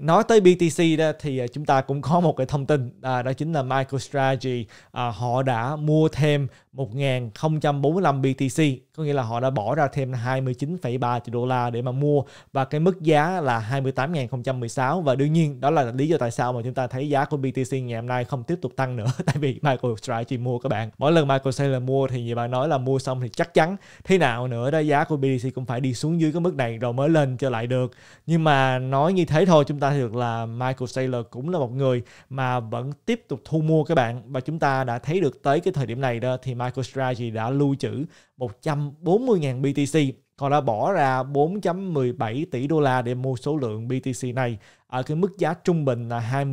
nói tới BTC đó thì à, chúng ta cũng có một cái thông tin à, đó chính là MicroStrategy à, họ đã mua thêm 1045 BTC có nghĩa là họ đã bỏ ra thêm 29,3 triệu đô la để mà mua và cái mức giá là 28.016 và đương nhiên đó là lý do tại sao mà chúng ta thấy giá của BTC ngày hôm nay không tiếp tục tăng nữa tại vì Michael Strike chỉ mua các bạn mỗi lần Michael Saylor mua thì nhiều bạn nói là mua xong thì chắc chắn thế nào nữa đó giá của BTC cũng phải đi xuống dưới cái mức này rồi mới lên trở lại được nhưng mà nói như thế thôi chúng ta thấy được là Michael Saylor cũng là một người mà vẫn tiếp tục thu mua các bạn và chúng ta đã thấy được tới cái thời điểm này đó thì Michael Strategy đã lưu trữ 100 140.000 BTC. Họ đã bỏ ra 4.17 tỷ đô la để mua số lượng BTC này ở cái mức giá trung bình là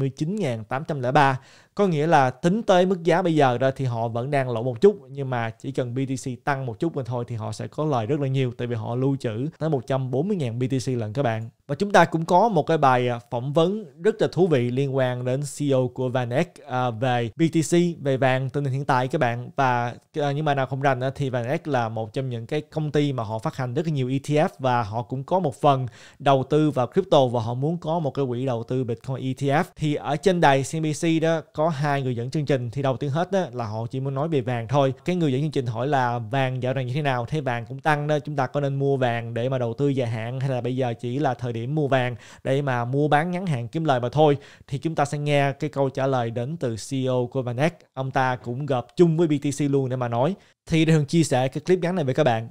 29.803 có nghĩa là tính tới mức giá bây giờ ra thì họ vẫn đang lỗ một chút nhưng mà chỉ cần BTC tăng một chút mà thôi thì họ sẽ có lời rất là nhiều tại vì họ lưu trữ tới 140.000 BTC lần các bạn và chúng ta cũng có một cái bài à, phỏng vấn rất là thú vị liên quan đến CEO của Vanex à, về BTC về vàng tình hình hiện tại các bạn và à, nhưng mà nào không rành thì Vanex là một trong những cái công ty mà họ phát hành rất là nhiều ETF và họ cũng có một phần đầu tư vào crypto và họ muốn có một cái quỹ đầu tư Bitcoin ETF thì ở trên đài CNBC đó có hai người dẫn chương trình thì đầu tiên hết đó là họ chỉ muốn nói về vàng thôi cái người dẫn chương trình hỏi là vàng dạo này như thế nào thấy vàng cũng tăng đó chúng ta có nên mua vàng để mà đầu tư dài hạn hay là bây giờ chỉ là thời điểm mua vàng để mà mua bán ngắn hạn kiếm lời mà thôi thì chúng ta sẽ nghe cái câu trả lời đến từ CEO của Vanek, ông ta cũng gặp chung với BTC luôn để mà nói thì để Hường chia sẻ cái clip ngắn này với các bạn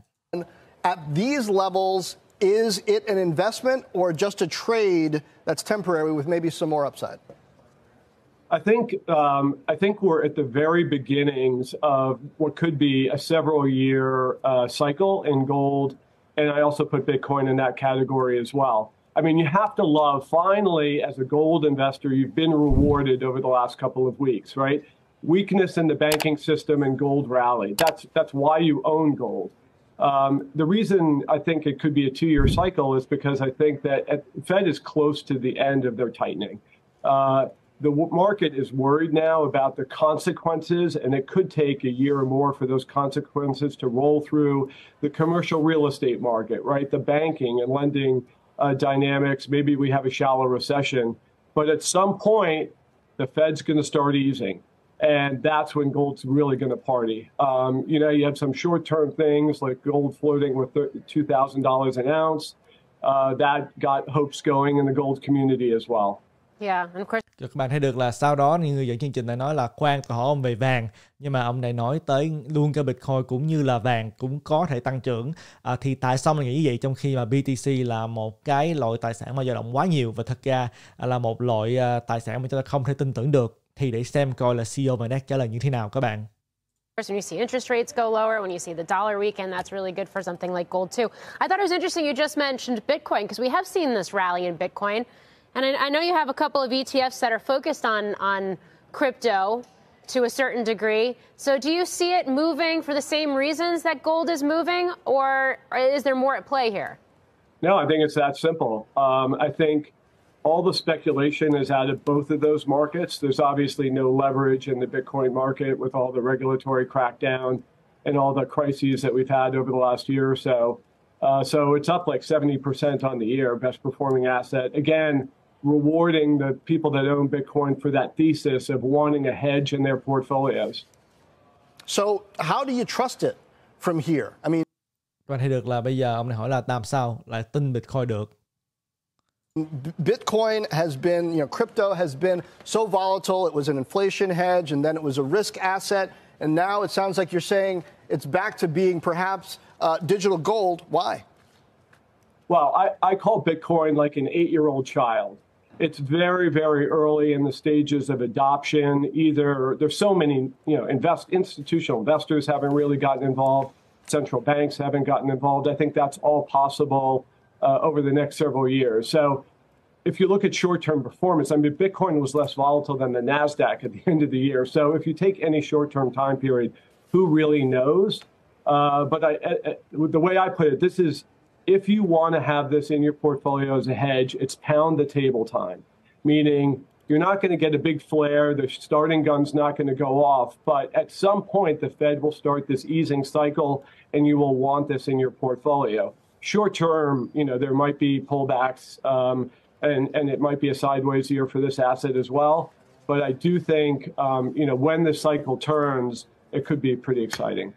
At these levels Is it an investment or just a trade that's temporary with maybe some more upside? I think um, I think we're at the very beginnings of what could be a several-year uh, cycle in gold, and I also put Bitcoin in that category as well. I mean, you have to love. Finally, as a gold investor, you've been rewarded over the last couple of weeks, right? Weakness in the banking system and gold rally. That's that's why you own gold. Um, the reason I think it could be a two year cycle is because I think that uh, Fed is close to the end of their tightening. Uh, the w- market is worried now about the consequences, and it could take a year or more for those consequences to roll through the commercial real estate market, right? The banking and lending uh, dynamics. Maybe we have a shallow recession, but at some point, the Fed's going to start easing. and that's when gold's really going to party. Um, you know, you have some short-term things like gold floating with two thousand dollars an ounce. Uh, that got hopes going in the gold community as well. Yeah, and of course. Các bạn thấy được là sau đó thì người dẫn chương trình này nói là khoan hỏi ông về vàng nhưng mà ông này nói tới luôn cái Bitcoin cũng như là vàng cũng có thể tăng trưởng à, thì tại sao mình nghĩ như vậy trong khi mà BTC là một cái loại tài sản mà dao động quá nhiều và thật ra là một loại à, tài sản mà chúng ta không thể tin tưởng được thì để xem coi là CEO và trả lời như thế nào các bạn. First, when you see interest rates go lower, when you see the dollar weaken, that's really good for something like gold too. I thought it was interesting you just mentioned Bitcoin because we have seen this rally in Bitcoin, and I, I know you have a couple of ETFs that are focused on on crypto to a certain degree. So, do you see it moving for the same reasons that gold is moving, or is there more at play here? No, I think it's that simple. Um, I think all the speculation is out of both of those markets. There's obviously no leverage in the Bitcoin market with all the regulatory crackdown and all the crises that we've had over the last year or so. Uh, so it's up like 70% on the year, best performing asset. Again, rewarding the people that own Bitcoin for that thesis of wanting a hedge in their portfolios. So how do you trust it from here? I mean, Các bạn thấy được là bây giờ ông này hỏi là làm sao lại tin Bitcoin được Bitcoin has been, you know, crypto has been so volatile. It was an inflation hedge and then it was a risk asset. And now it sounds like you're saying it's back to being perhaps uh, digital gold. Why? Well, I, I call Bitcoin like an eight year old child. It's very, very early in the stages of adoption. Either there's so many, you know, invest institutional investors haven't really gotten involved, central banks haven't gotten involved. I think that's all possible uh, over the next several years. So if you look at short-term performance, I mean, Bitcoin was less volatile than the Nasdaq at the end of the year. So if you take any short-term time period, who really knows? Uh, but I, I, the way I put it, this is if you want to have this in your portfolio as a hedge, it's pound the table time, meaning you're not going to get a big flare. The starting gun's not going to go off, but at some point the Fed will start this easing cycle, and you will want this in your portfolio. short term, you know, there might be pullbacks, um, and and it might be a sideways year for this asset as well. But I do think, um, you know, when the cycle turns, it could be pretty exciting.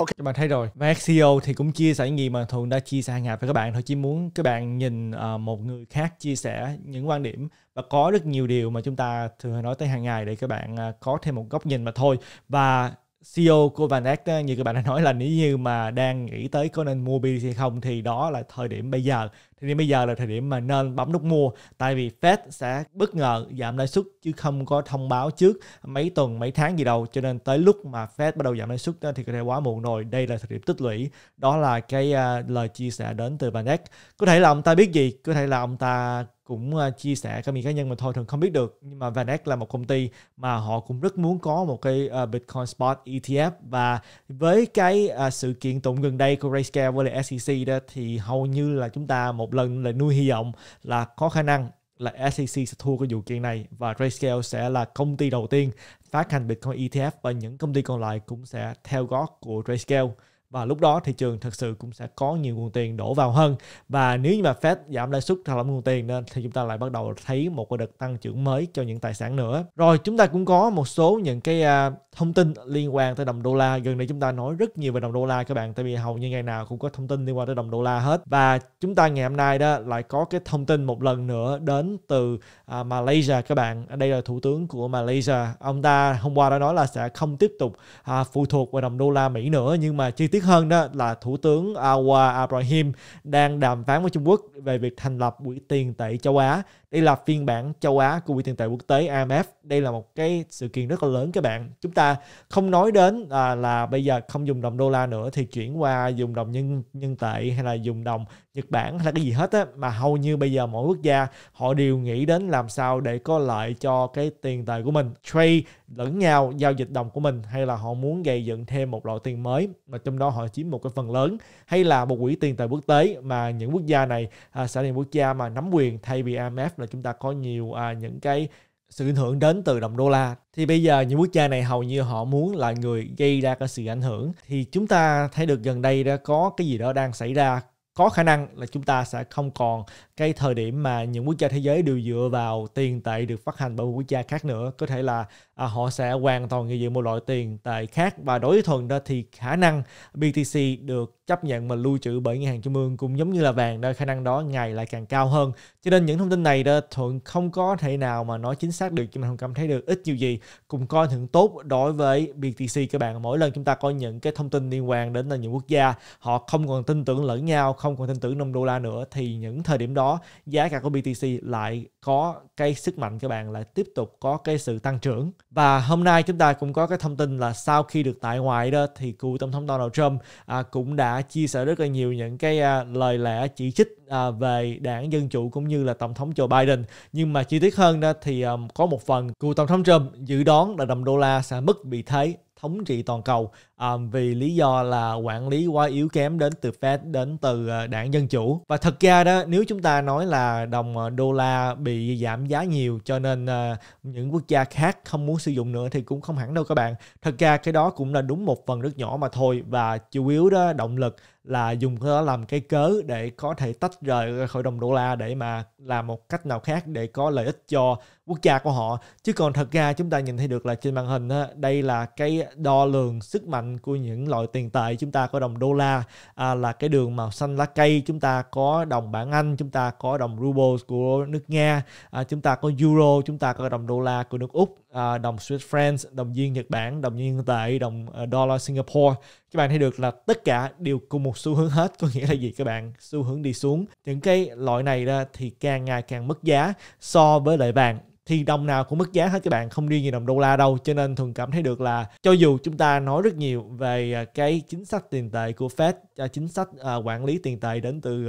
Ok. Các bạn thấy rồi, và SEO thì cũng chia sẻ gì mà thường đã chia sẻ hàng ngày với các bạn thôi. Chỉ muốn các bạn nhìn uh, một người khác chia sẻ những quan điểm và có rất nhiều điều mà chúng ta thường nói tới hàng ngày để các bạn uh, có thêm một góc nhìn mà thôi. Và CEO của Vanex như các bạn đã nói là nếu như mà đang nghĩ tới có nên mua BTC không thì đó là thời điểm bây giờ thì bây giờ là thời điểm mà nên bấm nút mua tại vì Fed sẽ bất ngờ giảm lãi suất chứ không có thông báo trước mấy tuần mấy tháng gì đâu cho nên tới lúc mà Fed bắt đầu giảm lãi suất thì có thể quá muộn rồi đây là thời điểm tích lũy đó là cái uh, lời chia sẻ đến từ Banek có thể là ông ta biết gì có thể là ông ta cũng à, chia sẻ cái mình cá nhân mình thôi thường không biết được nhưng mà Vanek là một công ty mà họ cũng rất muốn có một cái à, Bitcoin Spot ETF và với cái sự kiện tụng gần đây của Grayscale với lại SEC đó thì hầu như là chúng ta một một lần là nuôi hy vọng là có khả năng là SEC sẽ thua cái vụ kiện này và Grayscale sẽ là công ty đầu tiên phát hành Bitcoin ETF và những công ty còn lại cũng sẽ theo gót của Grayscale và lúc đó thị trường thật sự cũng sẽ có nhiều nguồn tiền đổ vào hơn và nếu như mà Fed giảm lãi suất thật là nguồn tiền nên thì chúng ta lại bắt đầu thấy một cái đợt tăng trưởng mới cho những tài sản nữa rồi chúng ta cũng có một số những cái uh, thông tin liên quan tới đồng đô la gần đây chúng ta nói rất nhiều về đồng đô la các bạn tại vì hầu như ngày nào cũng có thông tin liên quan tới đồng đô la hết và chúng ta ngày hôm nay đó lại có cái thông tin một lần nữa đến từ uh, Malaysia các bạn đây là thủ tướng của Malaysia ông ta hôm qua đã nói là sẽ không tiếp tục uh, phụ thuộc vào đồng đô la Mỹ nữa nhưng mà chi tiết Tiếc hơn đó là Thủ tướng Awa Abraham đang đàm phán với Trung Quốc về việc thành lập quỹ tiền tệ châu Á đây là phiên bản châu Á của Quỹ tiền tệ quốc tế IMF. Đây là một cái sự kiện rất là lớn các bạn. Chúng ta không nói đến à, là bây giờ không dùng đồng đô la nữa thì chuyển qua dùng đồng nhân nhân tệ hay là dùng đồng Nhật Bản hay là cái gì hết á mà hầu như bây giờ mỗi quốc gia họ đều nghĩ đến làm sao để có lợi cho cái tiền tệ của mình. Trade lẫn nhau giao dịch đồng của mình hay là họ muốn gây dựng thêm một loại tiền mới mà trong đó họ chiếm một cái phần lớn hay là một quỹ tiền tệ quốc tế mà những quốc gia này à, sẽ là những quốc gia mà nắm quyền thay vì IMF là chúng ta có nhiều à, những cái sự ảnh hưởng đến từ đồng đô la thì bây giờ những quốc gia này hầu như họ muốn là người gây ra cái sự ảnh hưởng thì chúng ta thấy được gần đây đã có cái gì đó đang xảy ra có khả năng là chúng ta sẽ không còn cái thời điểm mà những quốc gia thế giới đều dựa vào tiền tệ được phát hành bởi một quốc gia khác nữa có thể là à, họ sẽ hoàn toàn dựa một loại tiền tệ khác và đối với thuần đó thì khả năng BTC được chấp nhận mà lưu trữ bởi ngân hàng trung ương cũng giống như là vàng đó khả năng đó ngày lại càng cao hơn cho nên những thông tin này đó thuận không có thể nào mà nói chính xác được nhưng mà không cảm thấy được ít nhiều gì cùng coi thưởng tốt đối với BTC các bạn mỗi lần chúng ta có những cái thông tin liên quan đến là những quốc gia họ không còn tin tưởng lẫn nhau không còn tin tưởng đồng đô la nữa thì những thời điểm đó giá cả của BTC lại có cái sức mạnh các bạn lại tiếp tục có cái sự tăng trưởng và hôm nay chúng ta cũng có cái thông tin là sau khi được tại ngoại đó thì cựu tổng thống Donald Trump à, cũng đã chia sẻ rất là nhiều những cái uh, lời lẽ chỉ trích uh, về đảng Dân Chủ cũng như là Tổng thống Joe Biden. Nhưng mà chi tiết hơn đó thì um, có một phần cựu Tổng thống Trump dự đoán là đồng đô la sẽ mất vị thế thống trị toàn cầu um, vì lý do là quản lý quá yếu kém đến từ Fed đến từ à, đảng dân chủ và thật ra đó nếu chúng ta nói là đồng à, đô la bị giảm giá nhiều cho nên uh, những quốc gia khác không muốn sử dụng nữa thì cũng không hẳn đâu các bạn thật ra cái đó cũng là đúng một phần rất nhỏ mà thôi và chủ yếu đó động lực là dùng cái đó làm cái cớ để có thể tách rời khỏi đồng đô la để mà làm một cách nào khác để có lợi ích cho quốc gia của họ chứ còn thật ra chúng ta nhìn thấy được là trên màn hình á, đây là cái đo lường sức mạnh của những loại tiền tệ chúng ta có đồng đô la à, là cái đường màu xanh lá cây chúng ta có đồng bảng Anh chúng ta có đồng ruble của nước Nga à, chúng ta có euro chúng ta có đồng đô la của nước Úc uh, đồng Swiss franc, đồng yên Nhật Bản, đồng yên tệ, đồng uh, dollar Singapore. Các bạn thấy được là tất cả đều cùng một xu hướng hết, có nghĩa là gì các bạn? Xu hướng đi xuống. Những cái loại này ra thì càng ngày càng mất giá so với lại vàng thì đồng nào cũng mất giá hết các bạn không riêng gì đồng đô la đâu cho nên thường cảm thấy được là cho dù chúng ta nói rất nhiều về à, cái chính sách tiền tệ của Fed chính sách quản lý tiền tệ đến từ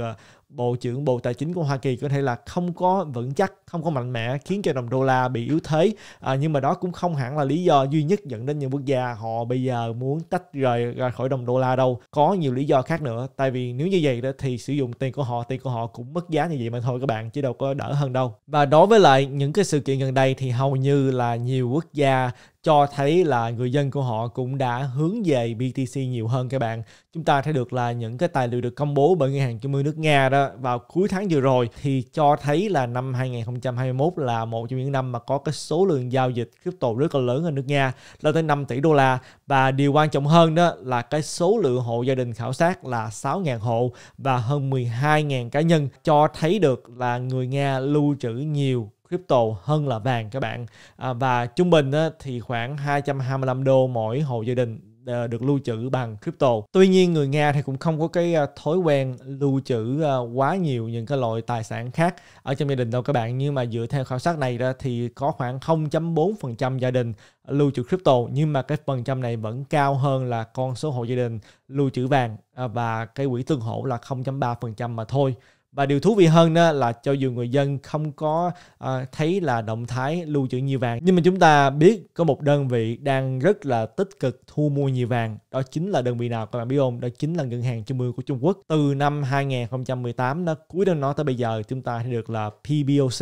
Bộ trưởng Bộ Tài chính của Hoa Kỳ có thể là không có vững chắc, không có mạnh mẽ khiến cho đồng đô la bị yếu thế. À, nhưng mà đó cũng không hẳn là lý do duy nhất dẫn đến những quốc gia họ bây giờ muốn tách rời ra khỏi đồng đô la đâu. Có nhiều lý do khác nữa. Tại vì nếu như vậy đó thì sử dụng tiền của họ, tiền của họ cũng mất giá như vậy mà thôi các bạn chứ đâu có đỡ hơn đâu. Và đối với lại những cái sự kiện gần đây thì hầu như là nhiều quốc gia cho thấy là người dân của họ cũng đã hướng về BTC nhiều hơn các bạn. Chúng ta thấy được là những cái tài liệu được công bố bởi Ngân hàng Trung ương nước Nga đó vào cuối tháng vừa rồi thì cho thấy là năm 2021 là một trong những năm mà có cái số lượng giao dịch crypto rất là lớn ở nước Nga lên tới 5 tỷ đô la và điều quan trọng hơn đó là cái số lượng hộ gia đình khảo sát là 6.000 hộ và hơn 12.000 cá nhân cho thấy được là người Nga lưu trữ nhiều crypto hơn là vàng các bạn à, và trung bình á, thì khoảng 225 đô mỗi hộ gia đình ờ, được lưu trữ bằng crypto. Tuy nhiên người Nga thì cũng không có cái ờ, thói quen lưu trữ ờ, quá nhiều những cái loại tài sản khác ở trong gia đình đâu các bạn. Nhưng mà dựa theo khảo sát này ra thì có khoảng 0.4% gia đình lưu trữ crypto nhưng mà cái phần trăm này vẫn cao hơn là con số hộ gia đình lưu trữ vàng và cái quỹ tương hỗ là 0.3% mà thôi và điều thú vị hơn đó là cho dù người dân không có à, thấy là động thái lưu trữ nhiều vàng nhưng mà chúng ta biết có một đơn vị đang rất là tích cực thu mua nhiều vàng đó chính là đơn vị nào các bạn biết không đó chính là ngân hàng trung ương của Trung Quốc từ năm 2018 đó cuối năm nó tới bây giờ chúng ta thấy được là PBOC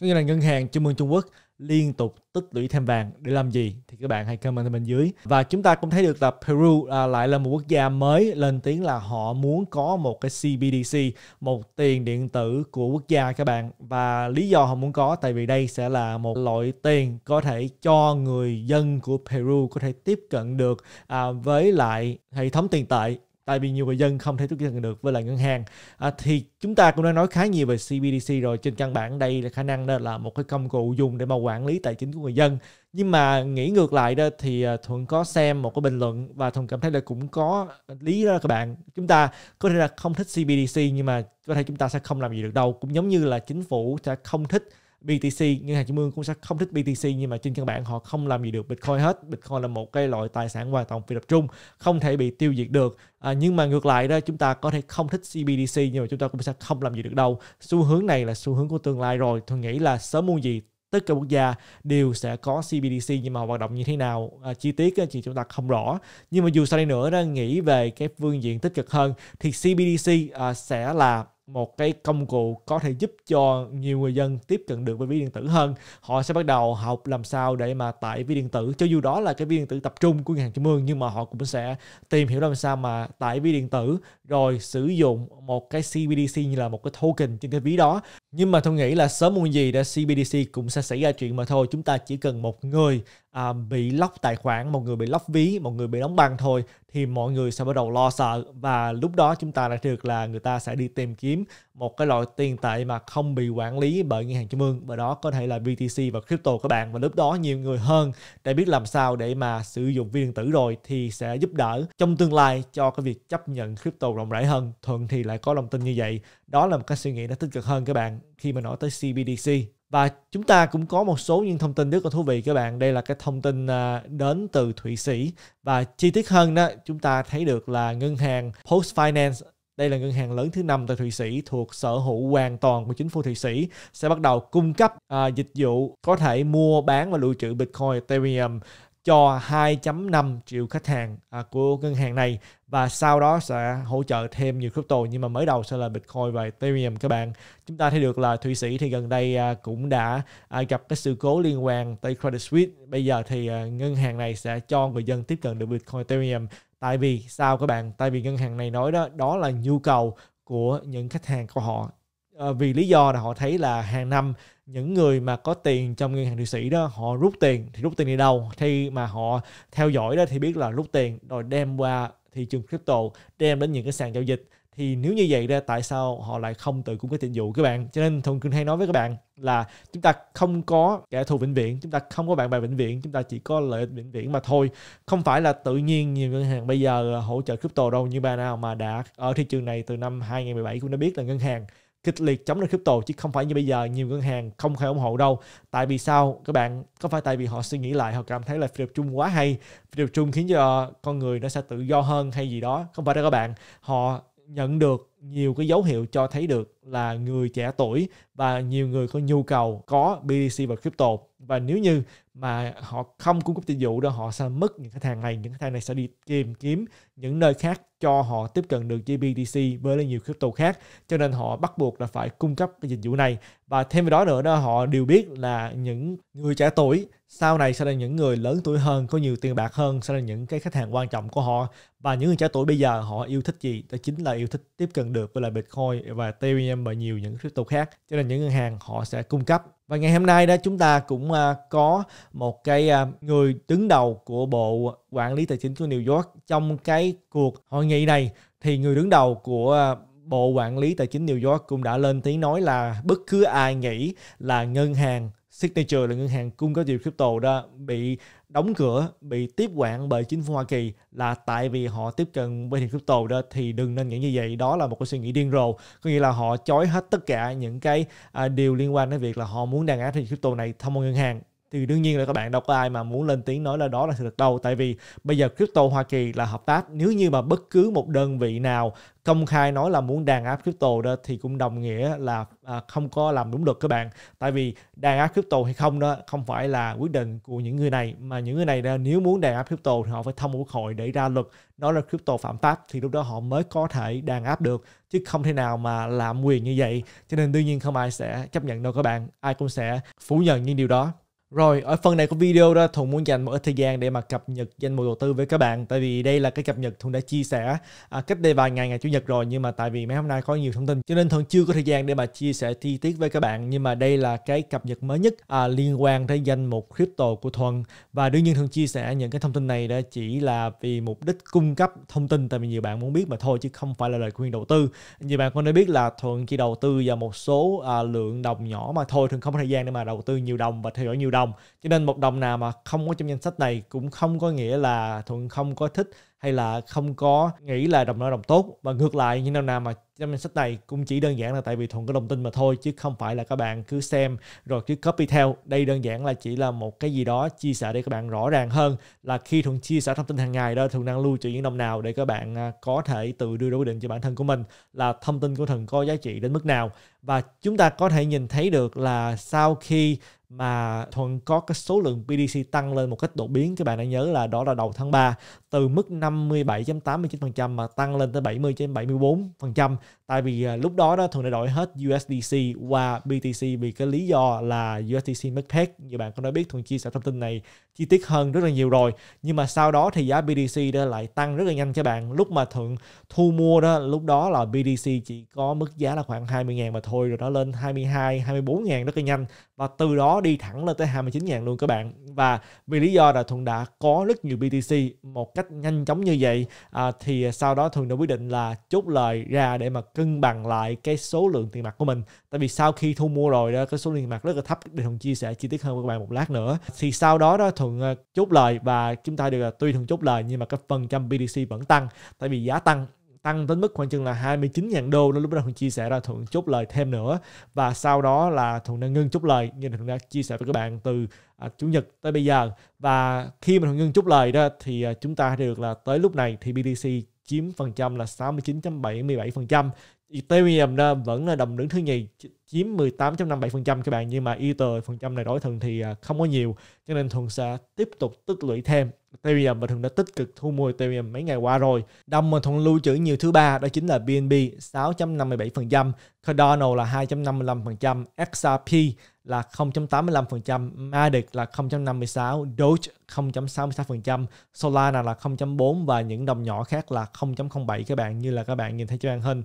tức là ngân hàng trung ương Trung Quốc liên tục tích lũy thêm vàng để làm gì thì các bạn hãy comment bên dưới và chúng ta cũng thấy được là Peru à, lại là một quốc gia mới lên tiếng là họ muốn có một cái CBDC một tiền điện tử của quốc gia các bạn và lý do họ muốn có tại vì đây sẽ là một loại tiền có thể cho người dân của Peru có thể tiếp cận được à, với lại hệ thống tiền tệ tại vì nhiều người dân không thể tiếp cận được với lại ngân hàng à, thì chúng ta cũng đã nói khá nhiều về CBDC rồi trên căn bản đây là khả năng đó là một cái công cụ dùng để mà quản lý tài chính của người dân nhưng mà nghĩ ngược lại đó thì à, thuận có xem một cái bình luận và thuận cảm thấy là cũng có lý đó các bạn chúng ta có thể là không thích CBDC nhưng mà có thể chúng ta sẽ không làm gì được đâu cũng giống như là chính phủ sẽ không thích BTC ngân hàng trung ương cũng sẽ không thích BTC nhưng mà trên căn bản họ không làm gì được Bitcoin hết Bitcoin là một cái loại tài sản hoàn toàn phi tập trung không thể bị tiêu diệt được à, nhưng mà ngược lại đó chúng ta có thể không thích CBDC nhưng mà chúng ta cũng sẽ không làm gì được đâu xu hướng này là xu hướng của tương lai rồi tôi nghĩ là sớm muôn gì tất cả quốc gia đều sẽ có CBDC nhưng mà hoạt động như thế nào à, chi tiết thì chúng ta không rõ nhưng mà dù sao đi nữa đó nghĩ về cái phương diện tích cực hơn thì CBDC à, sẽ là một cái công cụ có thể giúp cho nhiều người dân tiếp cận được với ví điện tử hơn họ sẽ bắt đầu học làm sao để mà tải ví điện tử cho dù đó là cái ví điện tử tập trung của ngân hàng trung ương nhưng mà họ cũng sẽ tìm hiểu làm sao mà tải ví điện tử rồi sử dụng một cái CBDC như là một cái token trên cái ví đó. Nhưng mà tôi nghĩ là sớm muộn gì đã CBDC cũng sẽ xảy ra chuyện mà thôi. Chúng ta chỉ cần một người à, bị lóc tài khoản, một người bị lóc ví, một người bị đóng băng thôi thì mọi người sẽ bắt đầu lo sợ và lúc đó chúng ta đã được là người ta sẽ đi tìm kiếm một cái loại tiền tệ mà không bị quản lý bởi ngân hàng trung ương và đó có thể là BTC và crypto các bạn và lúc đó nhiều người hơn để biết làm sao để mà sử dụng ví điện tử rồi thì sẽ giúp đỡ trong tương lai cho cái việc chấp nhận crypto cầu rộng rãi hơn thường thì lại có lòng tin như vậy đó là một cái suy nghĩ nó tích cực hơn các bạn khi mà nói tới CBDC và chúng ta cũng có một số những thông tin rất là thú vị các bạn đây là cái thông tin à, đến từ thụy sĩ và chi tiết hơn đó chúng ta thấy được là ngân hàng post finance đây là ngân hàng lớn thứ năm tại Thụy Sĩ thuộc sở hữu hoàn toàn của chính phủ Thụy Sĩ sẽ bắt đầu cung cấp à, dịch vụ có thể mua bán và lưu trữ Bitcoin, Ethereum cho 2.5 triệu khách hàng à, của ngân hàng này và sau đó sẽ hỗ trợ thêm nhiều crypto nhưng mà mới đầu sẽ là Bitcoin và Ethereum các bạn. Chúng ta thấy được là Thụy Sĩ thì gần đây à, cũng đã à, gặp cái sự cố liên quan tới Credit Suisse. Bây giờ thì ngân hàng này sẽ cho người dân tiếp cận được Bitcoin Ethereum. Tại vì sao các bạn? Tại vì ngân hàng này nói đó đó là nhu cầu của những khách hàng của họ ờ, vì lý do là họ thấy là hàng năm những người mà có tiền trong ngân hàng thụy sĩ đó họ rút tiền thì rút tiền đi đâu khi mà họ theo dõi đó thì biết là rút tiền rồi đem qua thị trường crypto đem đến những cái sàn giao dịch thì nếu như vậy ra tại sao họ lại không tự cung cấp dịch vụ các bạn cho nên thường cường hay nói với các bạn là chúng ta không có kẻ thù vĩnh viễn chúng ta không có bạn bè vĩnh viễn chúng ta chỉ có lợi ích vĩnh viễn mà thôi không phải là tự nhiên nhiều ngân hàng bây giờ hỗ trợ crypto đâu như bà nào mà đã ở thị trường này từ năm 2017 cũng đã biết là ngân hàng kịch liệt chống lại crypto chứ không phải như bây giờ nhiều ngân hàng không hề ủng hộ đâu tại vì sao các bạn có phải tại vì họ suy nghĩ lại họ cảm thấy là phi chung quá hay phi chung khiến cho ờ, con người nó sẽ tự do hơn hay gì đó không phải đâu các bạn họ nhận được nhiều cái dấu hiệu cho thấy được là người trẻ tuổi và nhiều người có nhu cầu có BTC và crypto và nếu như mà họ không cung cấp dịch vụ đó họ sẽ mất những khách hàng này những khách hàng này sẽ đi tìm kiếm những nơi khác cho họ tiếp cận được GBTC với nhiều crypto khác cho nên họ bắt buộc là phải cung cấp cái dịch vụ này và thêm vào đó nữa đó họ đều biết là những người trẻ tuổi sau này sẽ là những người lớn tuổi hơn có nhiều tiền bạc hơn sẽ là những cái khách hàng quan trọng của họ và những người trẻ tuổi bây giờ họ yêu thích gì đó chính là yêu thích tiếp cận được với lại Bitcoin và Ethereum và nhiều những crypto khác cho nên những ngân hàng họ sẽ cung cấp và ngày hôm nay đó chúng ta cũng à, có một cái à, người đứng đầu của Bộ Quản lý Tài chính của New York trong cái cuộc hội nghị này thì người đứng đầu của à, Bộ Quản lý Tài chính New York cũng đã lên tiếng nói là bất cứ ai nghĩ là ngân hàng Signature là ngân hàng cung cấp dịch crypto đó bị đóng cửa, bị tiếp quản bởi chính phủ Hoa Kỳ là tại vì họ tiếp cận với thị crypto đó thì đừng nên nghĩ như vậy. Đó là một cái suy nghĩ điên rồ. Có nghĩa là họ chối hết tất cả những cái à, điều liên quan đến việc là họ muốn đàn áp thị crypto này thông qua ngân hàng thì đương nhiên là các bạn đâu có ai mà muốn lên tiếng nói là đó là sự thật đâu tại vì bây giờ crypto Hoa Kỳ là hợp tác nếu như mà bất cứ một đơn vị nào công khai nói là muốn đàn áp crypto đó thì cũng đồng nghĩa là à, không có làm đúng luật các bạn tại vì đàn áp crypto hay không đó không phải là quyết định của những người này mà những người này đó, nếu muốn đàn áp crypto thì họ phải thông quốc hội để ra luật đó là crypto phạm pháp thì lúc đó họ mới có thể đàn áp được chứ không thể nào mà làm quyền như vậy cho nên đương nhiên không ai sẽ chấp nhận đâu các bạn ai cũng sẽ phủ nhận những điều đó rồi, ở phần này của video đó, Thuận muốn dành một ít thời gian để mà cập nhật danh mục đầu tư với các bạn. Tại vì đây là cái cập nhật Thuận đã chia sẻ à, cách đây vài ngày ngày Chủ nhật rồi. Nhưng mà tại vì mấy hôm nay có nhiều thông tin, cho nên Thuận chưa có thời gian để mà chia sẻ chi tiết với các bạn. Nhưng mà đây là cái cập nhật mới nhất à, liên quan tới danh mục crypto của Thuận. Và đương nhiên Thuận chia sẻ những cái thông tin này đó chỉ là vì mục đích cung cấp thông tin. Tại vì nhiều bạn muốn biết mà thôi, chứ không phải là lời khuyên đầu tư. Nhiều bạn cũng đã biết là Thuận chỉ đầu tư vào một số à, lượng đồng nhỏ mà thôi. Thuận không có thời gian để mà đầu tư nhiều đồng và theo dõi nhiều đồng đồng cho nên một đồng nào mà không có trong danh sách này cũng không có nghĩa là thuận không có thích hay là không có nghĩ là đồng đó đồng tốt và ngược lại những đồng nào mà trong danh sách này cũng chỉ đơn giản là tại vì thuận có đồng tin mà thôi chứ không phải là các bạn cứ xem rồi cứ copy theo đây đơn giản là chỉ là một cái gì đó chia sẻ để các bạn rõ ràng hơn là khi thuận chia sẻ thông tin hàng ngày đó thuận đang lưu trữ những đồng nào để các bạn à, có thể tự đưa ra quyết định cho bản thân của mình là thông tin của thuận có giá trị đến mức nào và chúng ta có thể nhìn thấy được là sau khi mà Thuận có cái số lượng BDC tăng lên một cách đột biến các bạn đã nhớ là đó là đầu tháng 3 từ mức 57.89% mà tăng lên tới 70.74% tại vì à, lúc đó đó thường đã đổi hết USDC qua BTC vì cái lý do là USDC mất peg như bạn cũng đã biết thường chia sẻ thông tin này chi tiết hơn rất là nhiều rồi nhưng mà sau đó thì giá BTC đó lại tăng rất là nhanh cho bạn lúc mà thượng thu mua đó lúc đó là BTC chỉ có mức giá là khoảng 20.000 mà thôi rồi nó lên 22 24.000 rất là nhanh và từ đó đi thẳng lên tới 29.000 luôn các bạn và vì lý do là thuận đã có rất nhiều BTC một cách cách nhanh chóng như vậy à, thì sau đó thường đã quyết định là chốt lời ra để mà cân bằng lại cái số lượng tiền mặt của mình tại vì sau khi thu mua rồi đó cái số lượng tiền mặt rất là thấp để thường chia sẻ chi tiết hơn với các bạn một lát nữa thì sau đó đó thường à, chốt lời và chúng ta được là tuy thường chốt lời nhưng mà cái phần trăm BTC vẫn tăng tại vì giá tăng tăng tới mức khoảng chừng là 29.000 đô nó lúc đó Thuận chia sẻ ra Thuận chốt lời thêm nữa và sau đó là Thuận đã ngưng chốt lời như là Thuận đã chia sẻ với các bạn từ à, chủ nhật tới bây giờ và khi mà Thuận ngưng chốt lời đó thì à, chúng ta được là tới lúc này thì BTC chiếm phần trăm là 69.77% Ethereum đó vẫn là đồng đứng thứ nhì chiếm 18.57% các bạn nhưng mà Ether phần trăm này đổi thường thì à, không có nhiều cho nên thường sẽ tiếp tục tích lũy thêm Ethereum và thường đã tích cực thu mua Ethereum mấy ngày qua rồi. Đồng mà thường lưu trữ nhiều thứ ba đó chính là BNB 6.57%, Cardano là 2.55%, XRP là 0.85%, Matic là 0.56%, Doge 0.66%, Solana là 0.4 và những đồng nhỏ khác là 0.07 các bạn như là các bạn nhìn thấy trên màn hình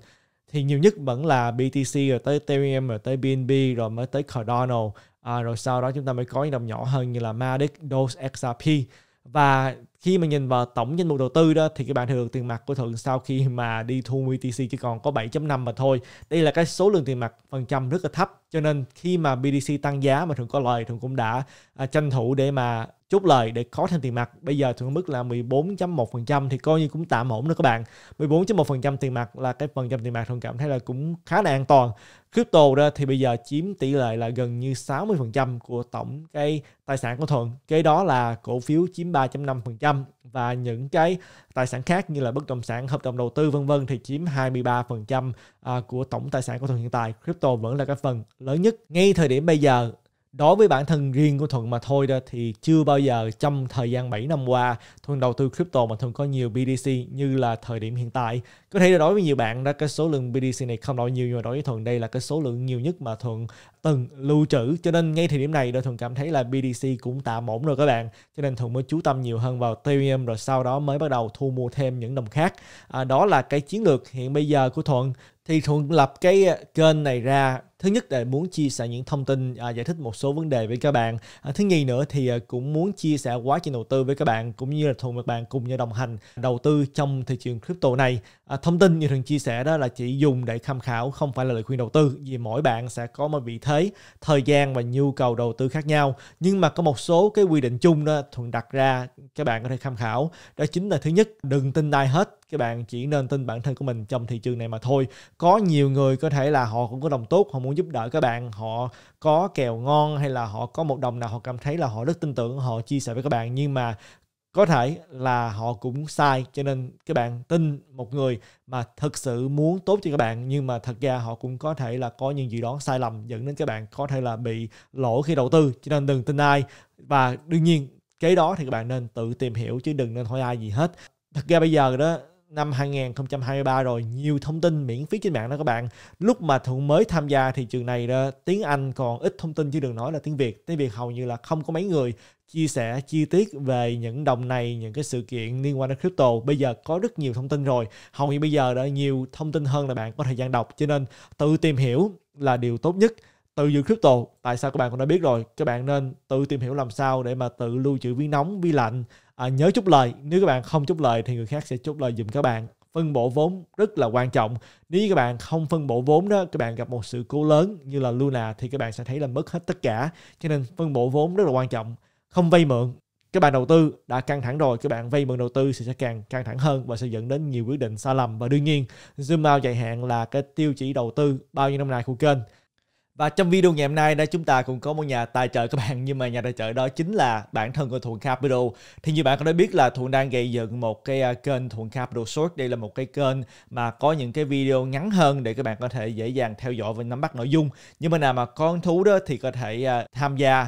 thì nhiều nhất vẫn là BTC rồi tới Ethereum rồi tới BNB rồi mới tới Cardano à, rồi sau đó chúng ta mới có những đồng nhỏ hơn như là Matic, Doge, XRP và khi mà nhìn vào tổng danh mục đầu tư đó thì các bạn thường tiền mặt của Thuận sau khi mà đi thu BTC chỉ còn có 7.5 mà thôi. Đây là cái số lượng tiền mặt phần trăm rất là thấp cho nên khi mà BTC tăng giá mà thường có lời thường cũng đã à, tranh thủ để mà chốt lời để có thêm tiền mặt. Bây giờ thường mức là 14.1% thì coi như cũng tạm ổn đó các bạn. 14.1% tiền mặt là cái phần trăm tiền mặt thường cảm thấy là cũng khá là an toàn. Crypto đó thì bây giờ chiếm tỷ lệ là gần như 60% của tổng cái tài sản của Thuận. Kế đó là cổ phiếu chiếm 3.5% 25 và những cái tài sản khác như là bất động sản, hợp đồng đầu tư vân vân thì chiếm 23% à, của tổng tài sản của Thuận hiện tại. Crypto vẫn là cái phần lớn nhất. Ngay thời điểm bây giờ đối với bản thân riêng của Thuận mà thôi đó thì chưa bao giờ trong thời gian 7 năm qua Thuận đầu tư crypto mà Thuận có nhiều BDC như là thời điểm hiện tại. Có thể là đối với nhiều bạn đó cái số lượng BDC này không đổi nhiều nhưng mà đối với Thuận đây là cái số lượng nhiều nhất mà Thuận từng lưu trữ cho nên ngay thời điểm này đội thường cảm thấy là BDC cũng tạm ổn rồi các bạn cho nên thường mới chú tâm nhiều hơn vào Ethereum rồi sau đó mới bắt đầu thu mua thêm những đồng khác à, đó là cái chiến lược hiện bây giờ của thuận thì thuận lập cái kênh này ra thứ nhất là muốn chia sẻ những thông tin à, giải thích một số vấn đề với các bạn à, thứ nhì nữa thì à, cũng muốn chia sẻ quá trình đầu tư với các bạn cũng như là thuận các bạn cùng nhau đồng hành đầu tư trong thị trường crypto này à, thông tin như thường chia sẻ đó là chỉ dùng để tham khảo không phải là lời khuyên đầu tư vì mỗi bạn sẽ có một vị thế thế, thời gian và nhu cầu đầu tư khác nhau. Nhưng mà có một số cái quy định chung đó Thuận đặt ra các bạn có thể tham khảo. Đó chính là thứ nhất, đừng tin ai hết các bạn chỉ nên tin bản thân của mình trong thị trường này mà thôi có nhiều người có thể là họ cũng có đồng tốt họ muốn giúp đỡ các bạn họ có kèo ngon hay là họ có một đồng nào họ cảm thấy là họ rất tin tưởng họ chia sẻ với các bạn nhưng mà có thể là họ cũng sai cho nên các bạn tin một người mà thực sự muốn tốt cho các bạn nhưng mà thật ra họ cũng có thể là có những gì đó sai lầm dẫn đến các bạn có thể là bị lỗ khi đầu tư cho nên đừng tin ai và đương nhiên kế đó thì các bạn nên tự tìm hiểu chứ đừng nên hỏi ai gì hết thật ra bây giờ đó năm 2023 rồi nhiều thông tin miễn phí trên mạng đó các bạn lúc mà thuận mới tham gia thì trường này đó tiếng Anh còn ít thông tin chứ đừng nói là tiếng Việt tiếng Việt hầu như là không có mấy người chia sẻ chi tiết về những đồng này, những cái sự kiện liên quan đến crypto. Bây giờ có rất nhiều thông tin rồi. Hầu như bây giờ đã nhiều thông tin hơn là bạn có thời gian đọc. Cho nên tự tìm hiểu là điều tốt nhất. Từ dự crypto, tại sao các bạn cũng đã biết rồi. Các bạn nên tự tìm hiểu làm sao để mà tự lưu trữ ví nóng, ví lạnh. À, nhớ chút lời. Nếu các bạn không chút lời thì người khác sẽ chút lời dùm các bạn phân bổ vốn rất là quan trọng. Nếu các bạn không phân bổ vốn đó, các bạn gặp một sự cố lớn như là Luna thì các bạn sẽ thấy là mất hết tất cả. Cho nên phân bổ vốn rất là quan trọng không vay mượn các bạn đầu tư đã căng thẳng rồi các bạn vay mượn đầu tư thì sẽ càng căng thẳng hơn và sẽ dẫn đến nhiều quyết định sai lầm và đương nhiên zoom out dài hạn là cái tiêu chí đầu tư bao nhiêu năm nay của kênh và trong video ngày hôm nay đây chúng ta cũng có một nhà tài trợ các bạn nhưng mà nhà tài trợ đó chính là bản thân của Thuận Capital. Thì như bạn có đã biết là Thuận đang gây dựng một cái à, kênh Thuận Capital Short. Đây là một cái kênh mà có những cái video ngắn hơn để các bạn có thể dễ dàng theo dõi và nắm bắt nội dung. Nhưng mà nào mà có thú đó thì có thể à, tham gia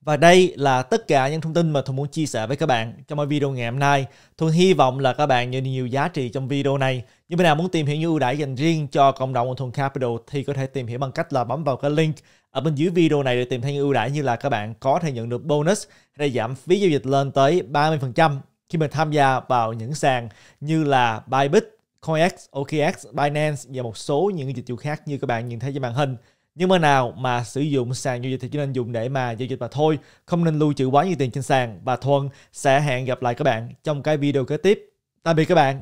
Và đây là tất cả những thông tin mà Thuận muốn chia sẻ với các bạn trong video ngày hôm nay. Thuận hy vọng là các bạn nhận được nhiều giá trị trong video này. Những bạn nào muốn tìm hiểu những ưu đãi dành riêng cho cộng đồng của Thuận Capital thì có thể tìm hiểu bằng cách là bấm vào cái link ở bên dưới video này để tìm thấy những ưu đãi như là các bạn có thể nhận được bonus để giảm phí giao dịch lên tới 30% khi mình tham gia vào những sàn như là Bybit, CoinX, OKX, Binance và một số những dịch vụ khác như các bạn nhìn thấy trên màn hình nhưng mà nào mà sử dụng sàn giao dịch thì chỉ nên dùng để mà giao dịch mà thôi không nên lưu trữ quá nhiều tiền trên sàn và thuần sẽ hẹn gặp lại các bạn trong cái video kế tiếp tạm biệt các bạn